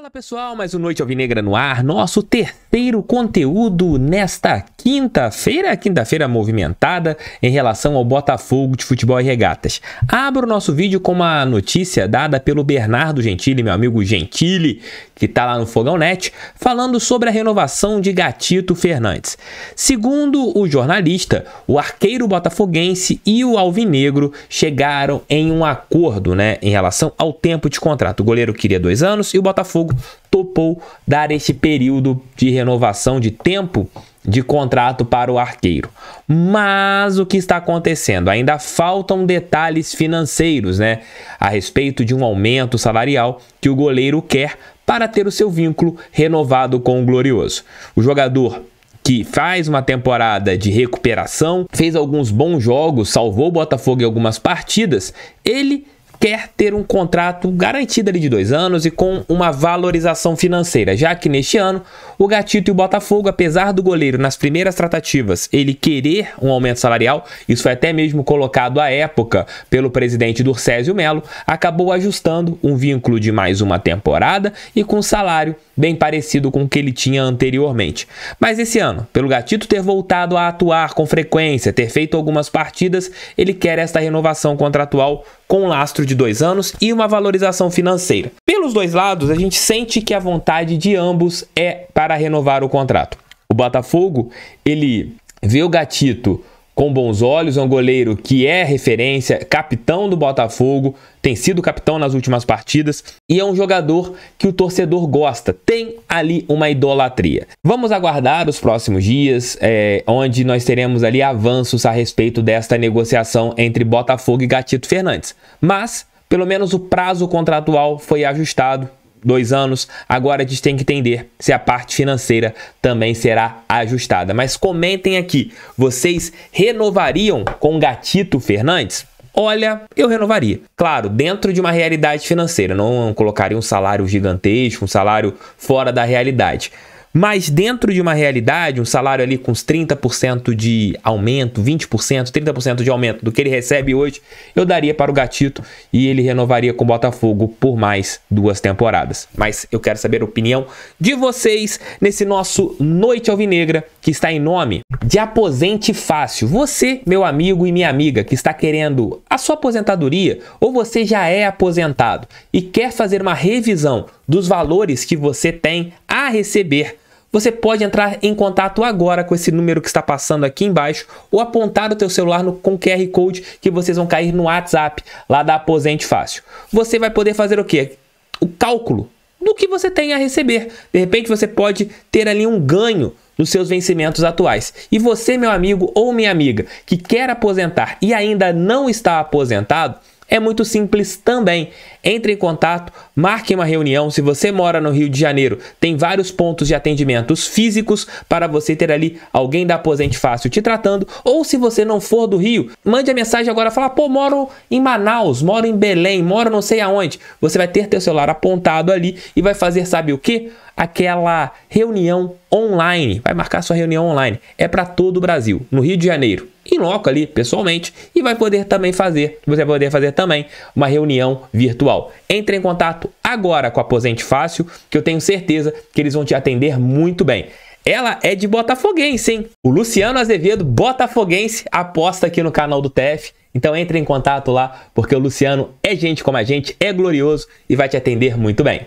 Fala pessoal, mais uma Noite Alvinegra no ar, nosso terceiro conteúdo nesta quinta-feira, quinta-feira movimentada em relação ao Botafogo de Futebol e Regatas. Abro o nosso vídeo com uma notícia dada pelo Bernardo Gentili, meu amigo Gentili, que está lá no Fogão Net, falando sobre a renovação de Gatito Fernandes. Segundo o jornalista, o arqueiro botafoguense e o alvinegro chegaram em um acordo né, em relação ao tempo de contrato. O goleiro queria dois anos e o Botafogo Botafogo topou dar esse período de renovação de tempo de contrato para o arqueiro. Mas o que está acontecendo? Ainda faltam detalhes financeiros, né, a respeito de um aumento salarial que o goleiro quer para ter o seu vínculo renovado com o Glorioso. O jogador que faz uma temporada de recuperação, fez alguns bons jogos, salvou o Botafogo em algumas partidas, ele quer ter um contrato garantido ali de dois anos e com uma valorização financeira, já que neste ano o Gatito e o Botafogo, apesar do goleiro nas primeiras tratativas ele querer um aumento salarial, isso foi até mesmo colocado à época pelo presidente Durcésio Melo, acabou ajustando um vínculo de mais uma temporada e com um salário bem parecido com o que ele tinha anteriormente. Mas esse ano, pelo Gatito ter voltado a atuar com frequência, ter feito algumas partidas, ele quer esta renovação contratual com lastro de dois anos e uma valorização financeira. Pelos dois lados, a gente sente que a vontade de ambos é para renovar o contrato. O Botafogo, ele vê o Gatito com bons olhos, é um goleiro que é referência, capitão do Botafogo, tem sido capitão nas últimas partidas e é um jogador que o torcedor gosta, tem ali uma idolatria. Vamos aguardar os próximos dias, é, onde nós teremos ali avanços a respeito desta negociação entre Botafogo e Gatito Fernandes. Mas, pelo menos o prazo contratual foi ajustado dois anos. Agora a gente tem que entender se a parte financeira também será ajustada. Mas comentem aqui, vocês renovariam com Gatito Fernandes? Olha, eu renovaria. Claro, dentro de uma realidade financeira, não colocaria um salário gigantesco, um salário fora da realidade. Mas dentro de uma realidade, um salário ali com uns 30% de aumento, 20%, 30% de aumento do que ele recebe hoje, eu daria para o Gatito e ele renovaria com o Botafogo por mais duas temporadas. Mas eu quero saber a opinião de vocês nesse nosso Noite Alvinegra, que está em nome de Aposente Fácil. Você, meu amigo e minha amiga, que está querendo a sua aposentadoria ou você já é aposentado e quer fazer uma revisão dos valores que você tem a receber você pode entrar em contato agora com esse número que está passando aqui embaixo ou apontar o teu celular no, com QR Code que vocês vão cair no WhatsApp lá da Aposente Fácil. Você vai poder fazer o quê? O cálculo do que você tem a receber. De repente você pode ter ali um ganho nos seus vencimentos atuais. E você, meu amigo ou minha amiga, que quer aposentar e ainda não está aposentado, é muito simples também. Entre em contato, marque uma reunião. Se você mora no Rio de Janeiro, tem vários pontos de atendimentos físicos para você ter ali alguém da Aposente Fácil te tratando. Ou se você não for do Rio, mande a mensagem agora, fala, pô, moro em Manaus, moro em Belém, moro não sei aonde. Você vai ter teu celular apontado ali e vai fazer, sabe o que? Aquela reunião online. Vai marcar sua reunião online. É para todo o Brasil, no Rio de Janeiro em loco ali, pessoalmente, e vai poder também fazer, você vai poder fazer também uma reunião virtual pessoal, entre em contato agora com a Aposente Fácil, que eu tenho certeza que eles vão te atender muito bem. Ela é de Botafoguense, hein? O Luciano Azevedo, Botafoguense, aposta aqui no canal do TF. Então entre em contato lá, porque o Luciano é gente como a gente, é glorioso e vai te atender muito bem.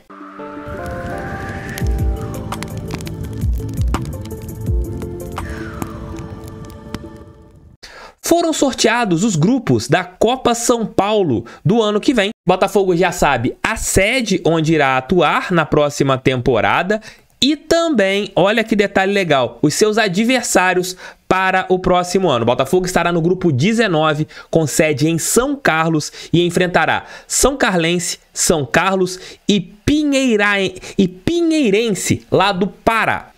foram sorteados os grupos da Copa São Paulo do ano que vem. Botafogo já sabe a sede onde irá atuar na próxima temporada e também, olha que detalhe legal, os seus adversários para o próximo ano. Botafogo estará no grupo 19, com sede em São Carlos e enfrentará São Carlense, São Carlos e Pinheirense. E Pinheirense Pinheirense, lá do Pará.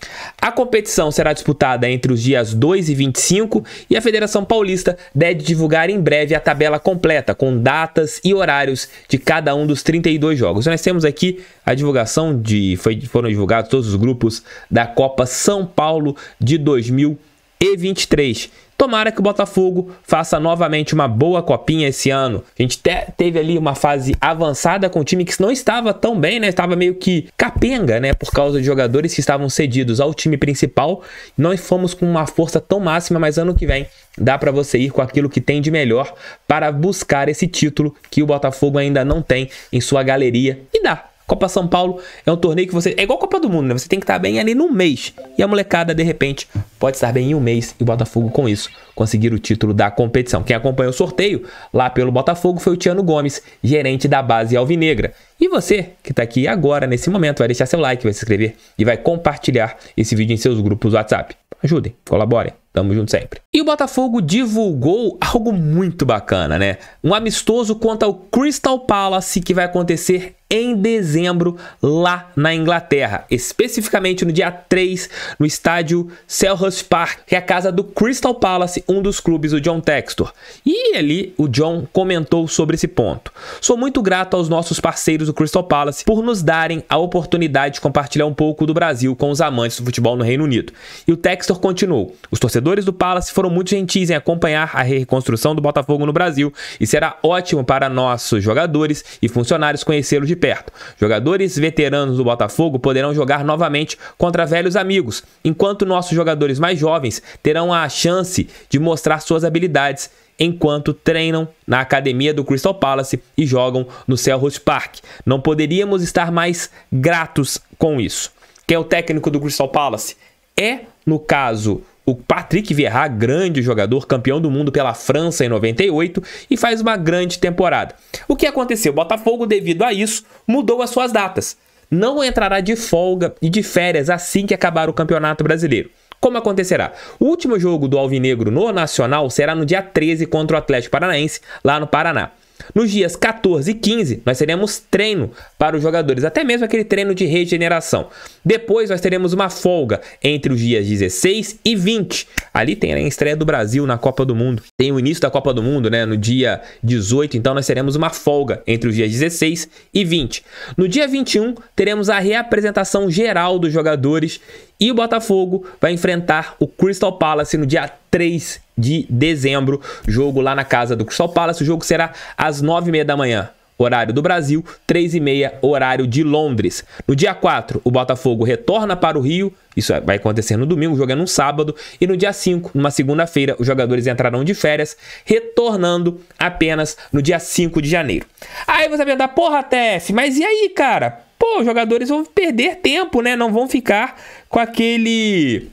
A competição será disputada entre os dias 2 e 25 e a Federação Paulista deve divulgar em breve a tabela completa com datas e horários de cada um dos 32 jogos. Nós temos aqui a divulgação de foi, foram divulgados todos os grupos da Copa São Paulo de 2023 Tomara que o Botafogo faça novamente uma boa copinha esse ano. A gente te, teve ali uma fase avançada com o time que não estava tão bem, né? Estava meio que capenga, né? Por causa de jogadores que estavam cedidos ao time principal. Nós fomos com uma força tão máxima, mas ano que vem dá para você ir com aquilo que tem de melhor para buscar esse título que o Botafogo ainda não tem em sua galeria. E dá, Copa São Paulo é um torneio que você. É igual a Copa do Mundo, né? Você tem que estar bem ali num mês. E a molecada, de repente, pode estar bem em um mês e o Botafogo, com isso, conseguir o título da competição. Quem acompanhou o sorteio lá pelo Botafogo foi o Tiano Gomes, gerente da base Alvinegra. E você que está aqui agora, nesse momento, vai deixar seu like, vai se inscrever e vai compartilhar esse vídeo em seus grupos WhatsApp. Ajudem, colaborem, tamo junto sempre. E o Botafogo divulgou algo muito bacana, né? Um amistoso contra o Crystal Palace que vai acontecer em dezembro lá na Inglaterra, especificamente no dia 3, no estádio Selhurst Park, que é a casa do Crystal Palace, um dos clubes do John Textor. E ali o John comentou sobre esse ponto. Sou muito grato aos nossos parceiros do Crystal Palace por nos darem a oportunidade de compartilhar um pouco do Brasil com os amantes do futebol no Reino Unido. E o Textor continuou: Os torcedores do Palace foram muito gentis em acompanhar a reconstrução do Botafogo no Brasil e será ótimo para nossos jogadores e funcionários conhecê-los de perto. Jogadores veteranos do Botafogo poderão jogar novamente contra velhos amigos, enquanto nossos jogadores mais jovens terão a chance de mostrar suas habilidades enquanto treinam na academia do Crystal Palace e jogam no Selhurst Park. Não poderíamos estar mais gratos com isso. Quem é o técnico do Crystal Palace? É, no caso, o Patrick Vieira, grande jogador, campeão do mundo pela França em 98 e faz uma grande temporada. O que aconteceu? O Botafogo, devido a isso, mudou as suas datas. Não entrará de folga e de férias assim que acabar o Campeonato Brasileiro como acontecerá. O último jogo do Alvinegro no Nacional será no dia 13 contra o Atlético Paranaense, lá no Paraná. Nos dias 14 e 15, nós teremos treino para os jogadores, até mesmo aquele treino de regeneração. Depois, nós teremos uma folga entre os dias 16 e 20. Ali tem a estreia do Brasil na Copa do Mundo. Tem o início da Copa do Mundo, né? No dia 18, então nós teremos uma folga entre os dias 16 e 20. No dia 21, teremos a reapresentação geral dos jogadores e o Botafogo vai enfrentar o Crystal Palace no dia 3 de dezembro, jogo lá na casa do Crystal Palace. O jogo será às 9h30 da manhã, horário do Brasil, 3h30, horário de Londres. No dia 4, o Botafogo retorna para o Rio, isso é, vai acontecer no domingo, o jogo é num sábado, e no dia 5, numa segunda-feira, os jogadores entrarão de férias, retornando apenas no dia 5 de janeiro. Aí você vai perguntar, porra, TF, mas e aí, cara? Pô, os jogadores vão perder tempo, né? Não vão ficar com aquele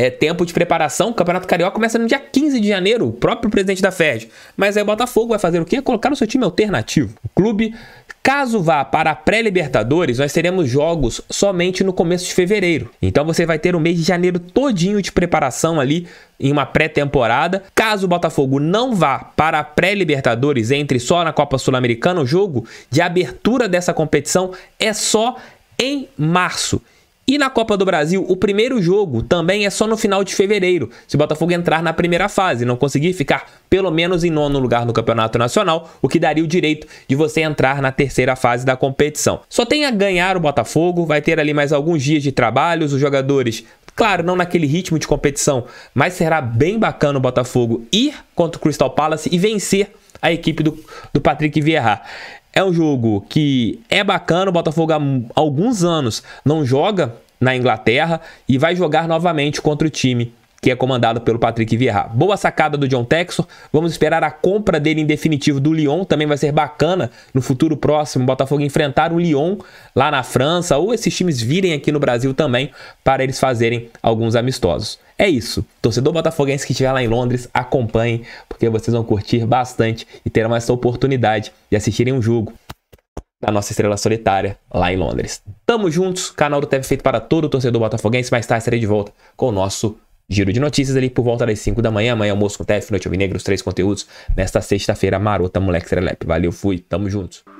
é, tempo de preparação. O Campeonato Carioca começa no dia 15 de janeiro, o próprio presidente da FED. Mas aí o Botafogo vai fazer o quê? Colocar o seu time alternativo. O clube, caso vá para a pré-Libertadores, nós teremos jogos somente no começo de fevereiro. Então você vai ter o mês de janeiro todinho de preparação ali em uma pré-temporada. Caso o Botafogo não vá para a pré-Libertadores, entre só na Copa Sul-Americana, o jogo de abertura dessa competição é só em março. E na Copa do Brasil, o primeiro jogo também é só no final de fevereiro, se o Botafogo entrar na primeira fase, não conseguir ficar pelo menos em nono lugar no Campeonato Nacional, o que daria o direito de você entrar na terceira fase da competição. Só tem a ganhar o Botafogo, vai ter ali mais alguns dias de trabalhos, os jogadores Claro, não naquele ritmo de competição, mas será bem bacana o Botafogo ir contra o Crystal Palace e vencer a equipe do, do Patrick Vieira. É um jogo que é bacana, o Botafogo há alguns anos não joga na Inglaterra e vai jogar novamente contra o time que é comandado pelo Patrick Vieira. Boa sacada do John Texor. Vamos esperar a compra dele em definitivo do Lyon. Também vai ser bacana no futuro próximo o Botafogo enfrentar o Lyon lá na França ou esses times virem aqui no Brasil também para eles fazerem alguns amistosos. É isso. Torcedor botafoguense que estiver lá em Londres, acompanhe porque vocês vão curtir bastante e terão essa oportunidade de assistirem um jogo da nossa estrela solitária lá em Londres. Tamo juntos, canal do TV feito para todo o torcedor botafoguense, mas tá, estarei de volta com o nosso giro de notícias ali por volta das 5 da manhã. Amanhã almoço com TF, Noite Alvinegro, os três conteúdos. Nesta sexta-feira, marota, moleque serelepe. Valeu, fui, tamo junto.